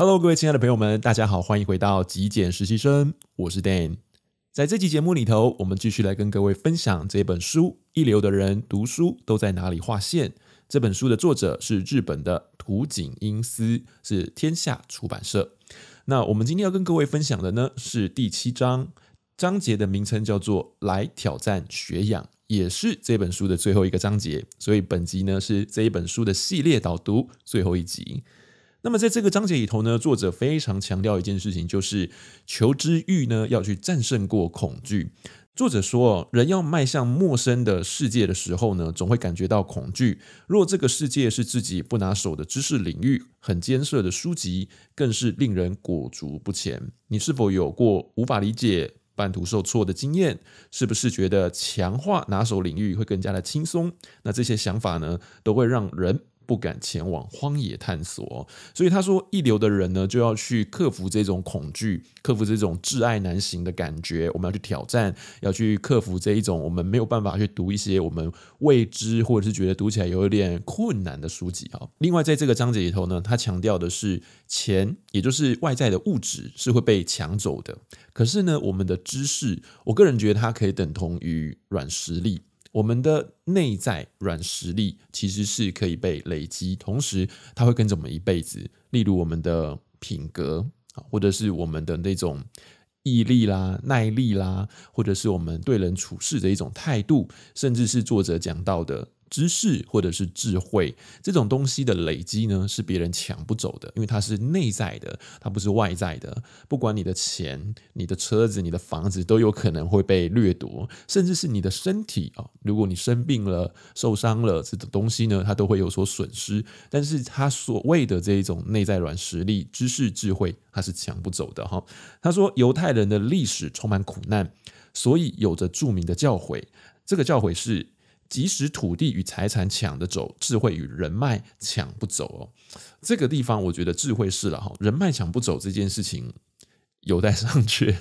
Hello，各位亲爱的朋友们，大家好，欢迎回到极简实习生，我是 Dan。在这集节目里头，我们继续来跟各位分享这本书《一流的人读书都在哪里划线》。这本书的作者是日本的土井英司，是天下出版社。那我们今天要跟各位分享的呢，是第七章章节的名称叫做“来挑战学养”，也是这本书的最后一个章节。所以本集呢是这一本书的系列导读最后一集。那么在这个章节里头呢，作者非常强调一件事情，就是求知欲呢要去战胜过恐惧。作者说，人要迈向陌生的世界的时候呢，总会感觉到恐惧。若这个世界是自己不拿手的知识领域，很艰涩的书籍，更是令人裹足不前。你是否有过无法理解、半途受挫的经验？是不是觉得强化拿手领域会更加的轻松？那这些想法呢，都会让人。不敢前往荒野探索，所以他说，一流的人呢，就要去克服这种恐惧，克服这种挚爱难行的感觉。我们要去挑战，要去克服这一种我们没有办法去读一些我们未知或者是觉得读起来有一点困难的书籍啊。另外，在这个章节里头呢，他强调的是，钱，也就是外在的物质，是会被抢走的。可是呢，我们的知识，我个人觉得它可以等同于软实力。我们的内在软实力其实是可以被累积，同时它会跟着我们一辈子。例如我们的品格啊，或者是我们的那种毅力啦、耐力啦，或者是我们对人处事的一种态度，甚至是作者讲到的。知识或者是智慧这种东西的累积呢，是别人抢不走的，因为它是内在的，它不是外在的。不管你的钱、你的车子、你的房子，都有可能会被掠夺，甚至是你的身体啊，如果你生病了、受伤了，这种东西呢，它都会有所损失。但是，他所谓的这一种内在软实力、知识、智慧，它是抢不走的哈。他说，犹太人的历史充满苦难，所以有着著名的教诲。这个教诲是。即使土地与财产抢得走，智慧与人脉抢不走哦。这个地方，我觉得智慧是了哈，人脉抢不走这件事情。有待商榷。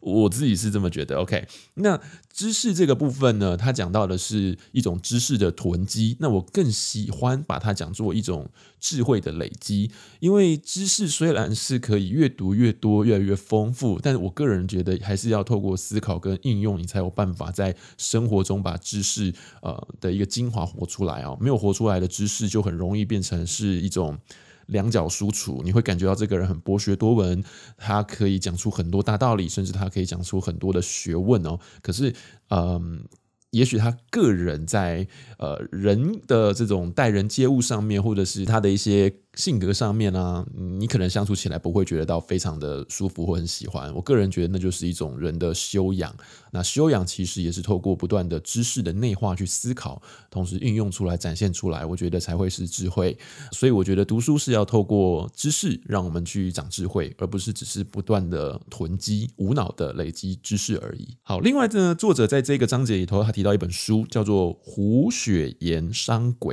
我自己是这么觉得。OK，那知识这个部分呢，它讲到的是一种知识的囤积。那我更喜欢把它讲作一种智慧的累积，因为知识虽然是可以越读越多、越来越丰富，但是我个人觉得还是要透过思考跟应用，你才有办法在生活中把知识呃的一个精华活出来哦。没有活出来的知识，就很容易变成是一种。两脚书出，你会感觉到这个人很博学多闻，他可以讲出很多大道理，甚至他可以讲出很多的学问哦。可是，嗯，也许他个人在呃人的这种待人接物上面，或者是他的一些。性格上面呢，你可能相处起来不会觉得到非常的舒服或很喜欢。我个人觉得那就是一种人的修养。那修养其实也是透过不断的知识的内化去思考，同时运用出来展现出来，我觉得才会是智慧。所以我觉得读书是要透过知识让我们去长智慧，而不是只是不断的囤积无脑的累积知识而已。好，另外呢，作者在这个章节里头，他提到一本书叫做《胡雪岩山鬼》，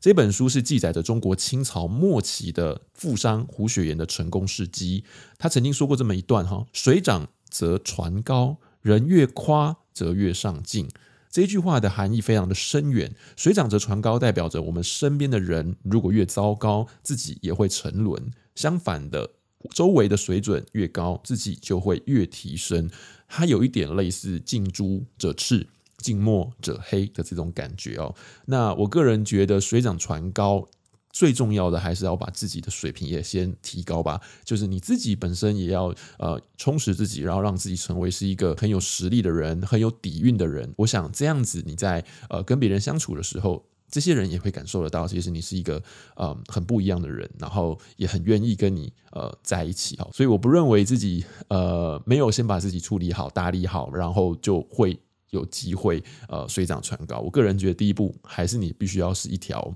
这本书是记载着中国清朝末。末期的富商胡雪岩的成功事迹，他曾经说过这么一段哈：水涨则船高，人越夸则越上进。这一句话的含义非常的深远。水涨则船高，代表着我们身边的人如果越糟糕，自己也会沉沦；相反的，周围的水准越高，自己就会越提升。它有一点类似近朱者赤，近墨者黑的这种感觉哦。那我个人觉得，水涨船高。最重要的还是要把自己的水平也先提高吧，就是你自己本身也要呃充实自己，然后让自己成为是一个很有实力的人、很有底蕴的人。我想这样子你在呃跟别人相处的时候，这些人也会感受得到，其实你是一个呃很不一样的人，然后也很愿意跟你呃在一起哦。所以我不认为自己呃没有先把自己处理好、打理好，然后就会有机会呃水涨船高。我个人觉得，第一步还是你必须要是一条。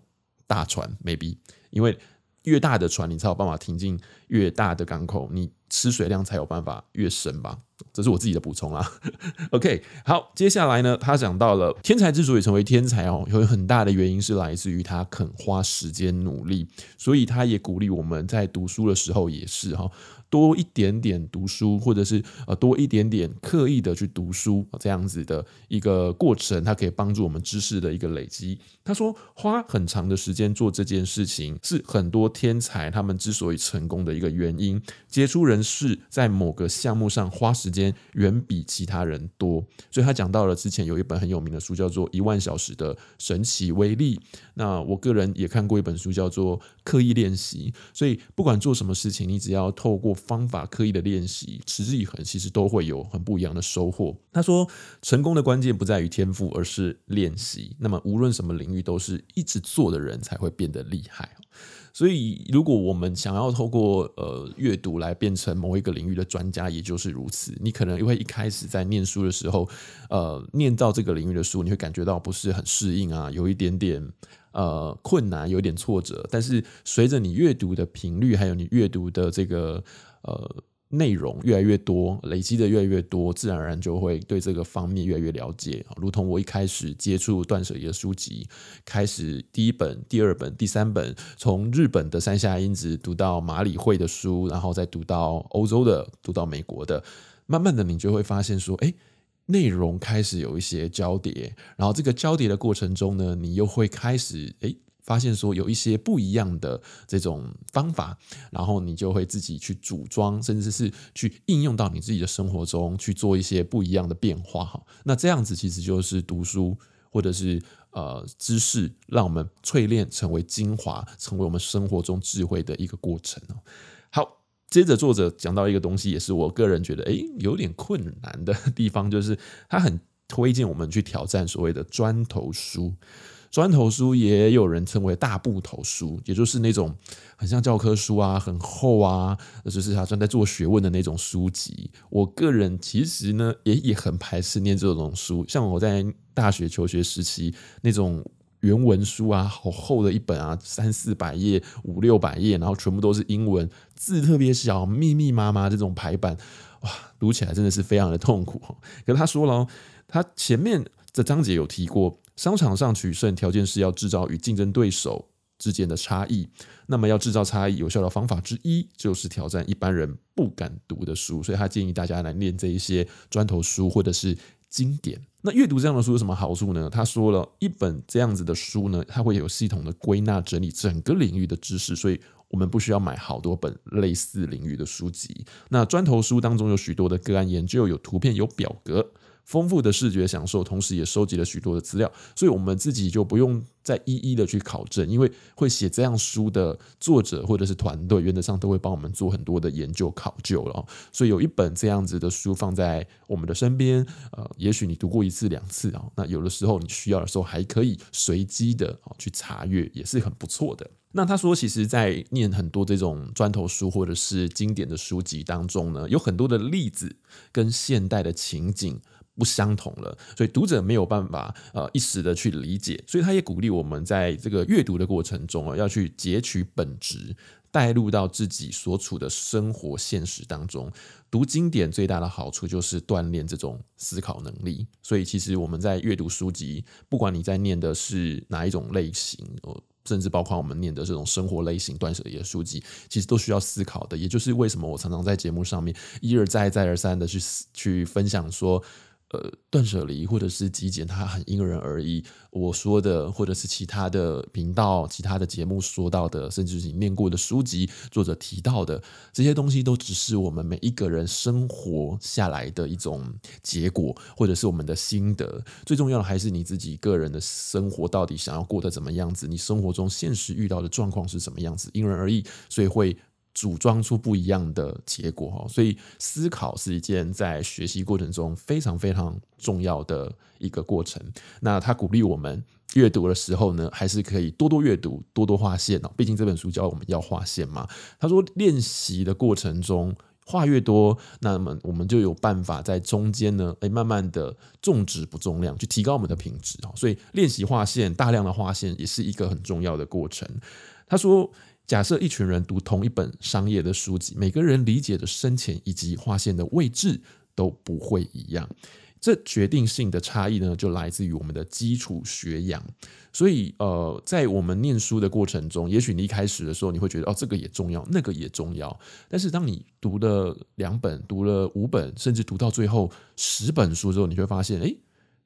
大船，maybe，因为越大的船，你才有办法停进越大的港口，你吃水量才有办法越深吧，这是我自己的补充啦。OK，好，接下来呢，他讲到了天才之所以成为天才哦，有很大的原因是来自于他肯花时间努力，所以他也鼓励我们在读书的时候也是哈。多一点点读书，或者是呃多一点点刻意的去读书，这样子的一个过程，它可以帮助我们知识的一个累积。他说，花很长的时间做这件事情，是很多天才他们之所以成功的一个原因。杰出人士在某个项目上花时间远比其他人多，所以他讲到了之前有一本很有名的书叫做《一万小时的神奇威力》。那我个人也看过一本书叫做《刻意练习》，所以不管做什么事情，你只要透过。方法刻意的练习，持之以恒，其实都会有很不一样的收获。他说，成功的关键不在于天赋，而是练习。那么，无论什么领域，都是一直做的人才会变得厉害。所以，如果我们想要透过呃阅读来变成某一个领域的专家，也就是如此。你可能因为一开始在念书的时候，呃，念到这个领域的书，你会感觉到不是很适应啊，有一点点呃困难，有点挫折。但是随着你阅读的频率，还有你阅读的这个呃。内容越来越多，累积的越来越多，自然而然就会对这个方面越来越了解。如同我一开始接触断舍离的书籍，开始第一本、第二本、第三本，从日本的三下英子读到马里会的书，然后再读到欧洲的，读到美国的，慢慢的你就会发现说，哎，内容开始有一些交叠，然后这个交叠的过程中呢，你又会开始，诶发现说有一些不一样的这种方法，然后你就会自己去组装，甚至是去应用到你自己的生活中去做一些不一样的变化哈。那这样子其实就是读书或者是呃知识，让我们淬炼成为精华，成为我们生活中智慧的一个过程哦。好，接着作者讲到一个东西，也是我个人觉得有点困难的地方，就是他很推荐我们去挑战所谓的砖头书。砖头书也有人称为大布头书，也就是那种很像教科书啊，很厚啊，就是他专在做学问的那种书籍。我个人其实呢，也也很排斥念这种书。像我在大学求学时期，那种原文书啊，好厚的一本啊，三四百页、五六百页，然后全部都是英文，字特别小，密密麻麻这种排版，哇，读起来真的是非常的痛苦。可他说了，他前面这章节有提过。商场上取胜条件是要制造与竞争对手之间的差异。那么，要制造差异，有效的方法之一就是挑战一般人不敢读的书。所以他建议大家来念这一些砖头书或者是经典。那阅读这样的书有什么好处呢？他说了一本这样子的书呢，它会有系统的归纳整理整个领域的知识，所以我们不需要买好多本类似领域的书籍。那砖头书当中有许多的个案研究，有图片，有表格。丰富的视觉享受，同时也收集了许多的资料，所以我们自己就不用再一一的去考证，因为会写这样书的作者或者是团队，原则上都会帮我们做很多的研究考究了。所以有一本这样子的书放在我们的身边，呃，也许你读过一次两次啊，那有的时候你需要的时候还可以随机的啊去查阅，也是很不错的。那他说，其实，在念很多这种砖头书或者是经典的书籍当中呢，有很多的例子跟现代的情景。不相同了，所以读者没有办法呃一时的去理解，所以他也鼓励我们在这个阅读的过程中啊，要去截取本质，带入到自己所处的生活现实当中。读经典最大的好处就是锻炼这种思考能力，所以其实我们在阅读书籍，不管你在念的是哪一种类型，呃甚至包括我们念的这种生活类型断舍离的书籍，其实都需要思考的。也就是为什么我常常在节目上面一而再再而三的去去分享说。呃，断舍离或者是极简，它很因人而异。我说的，或者是其他的频道、其他的节目说到的，甚至是你念过的书籍作者提到的这些东西，都只是我们每一个人生活下来的一种结果，或者是我们的心得。最重要的还是你自己个人的生活到底想要过得怎么样子，你生活中现实遇到的状况是什么样子，因人而异，所以会。组装出不一样的结果哈，所以思考是一件在学习过程中非常非常重要的一个过程。那他鼓励我们阅读的时候呢，还是可以多多阅读，多多划线哦。毕竟这本书教我们要划线嘛。他说，练习的过程中画越多，那么我们就有办法在中间呢，哎，慢慢的种植不重量，去提高我们的品质所以练习划线，大量的划线也是一个很重要的过程。他说。假设一群人读同一本商业的书籍，每个人理解的深浅以及划线的位置都不会一样。这决定性的差异呢，就来自于我们的基础学养。所以，呃，在我们念书的过程中，也许你一开始的时候你会觉得哦，这个也重要，那个也重要。但是，当你读了两本、读了五本，甚至读到最后十本书之后，你会发现，哎。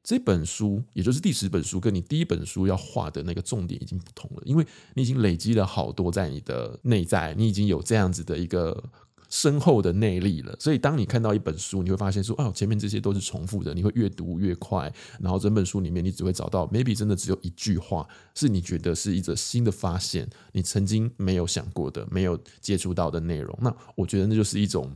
这本书，也就是第十本书，跟你第一本书要画的那个重点已经不同了，因为你已经累积了好多在你的内在，你已经有这样子的一个深厚的内力了。所以，当你看到一本书，你会发现说：“哦，前面这些都是重复的。”你会越读越快，然后整本书里面你只会找到 maybe 真的只有一句话是你觉得是一则新的发现，你曾经没有想过的、没有接触到的内容。那我觉得那就是一种。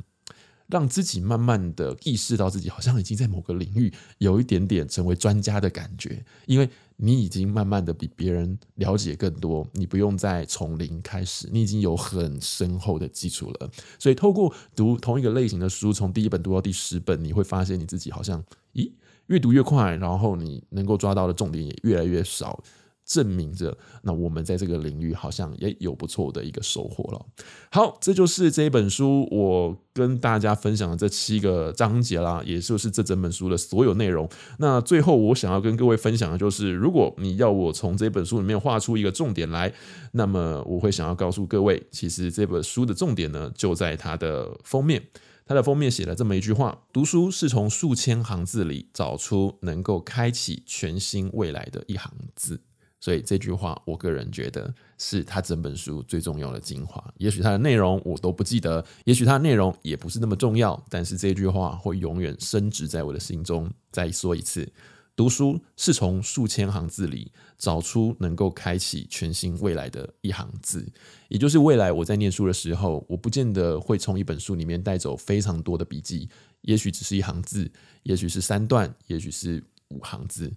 让自己慢慢的意识到自己好像已经在某个领域有一点点成为专家的感觉，因为你已经慢慢的比别人了解更多，你不用再从零开始，你已经有很深厚的基础了。所以透过读同一个类型的书，从第一本读到第十本，你会发现你自己好像，咦，越读越快，然后你能够抓到的重点也越来越少。证明着，那我们在这个领域好像也有不错的一个收获了。好，这就是这一本书我跟大家分享的这七个章节啦，也就是这整本书的所有内容。那最后我想要跟各位分享的就是，如果你要我从这本书里面画出一个重点来，那么我会想要告诉各位，其实这本书的重点呢就在它的封面。它的封面写了这么一句话：“读书是从数千行字里找出能够开启全新未来的一行字。”所以这句话，我个人觉得是他整本书最重要的精华。也许它的内容我都不记得，也许它的内容也不是那么重要，但是这句话会永远深植在我的心中。再说一次，读书是从数千行字里找出能够开启全新未来的一行字。也就是未来我在念书的时候，我不见得会从一本书里面带走非常多的笔记，也许只是一行字，也许是三段，也许是五行字，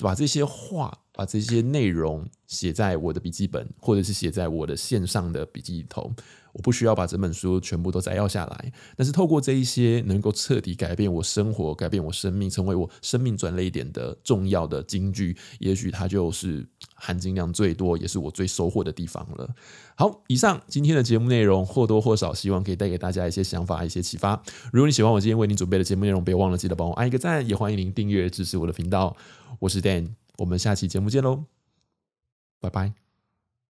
把这些话。把这些内容写在我的笔记本，或者是写在我的线上的笔记里头。我不需要把整本书全部都摘要下来，但是透过这一些能够彻底改变我生活、改变我生命、成为我生命转捩点的重要的金句，也许它就是含金量最多，也是我最收获的地方了。好，以上今天的节目内容或多或少希望可以带给大家一些想法、一些启发。如果你喜欢我今天为你准备的节目内容，别忘了记得帮我按一个赞，也欢迎您订阅支持我的频道。我是 Dan。我们下期节目见喽，拜拜。